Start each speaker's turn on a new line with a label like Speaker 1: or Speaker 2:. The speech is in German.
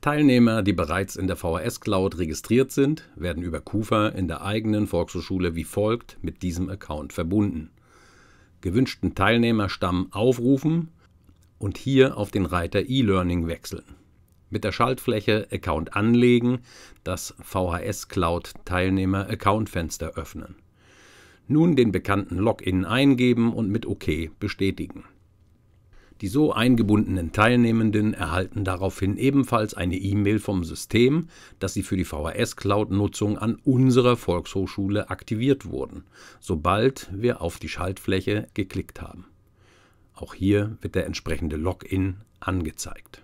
Speaker 1: Teilnehmer, die bereits in der VHS Cloud registriert sind, werden über Kufa in der eigenen Volkshochschule wie folgt mit diesem Account verbunden. Gewünschten Teilnehmerstamm aufrufen und hier auf den Reiter E-Learning wechseln. Mit der Schaltfläche Account anlegen, das VHS Cloud Teilnehmer Account Fenster öffnen. Nun den bekannten Login eingeben und mit OK bestätigen. Die so eingebundenen Teilnehmenden erhalten daraufhin ebenfalls eine E-Mail vom System, dass sie für die VHS-Cloud-Nutzung an unserer Volkshochschule aktiviert wurden, sobald wir auf die Schaltfläche geklickt haben. Auch hier wird der entsprechende Login angezeigt.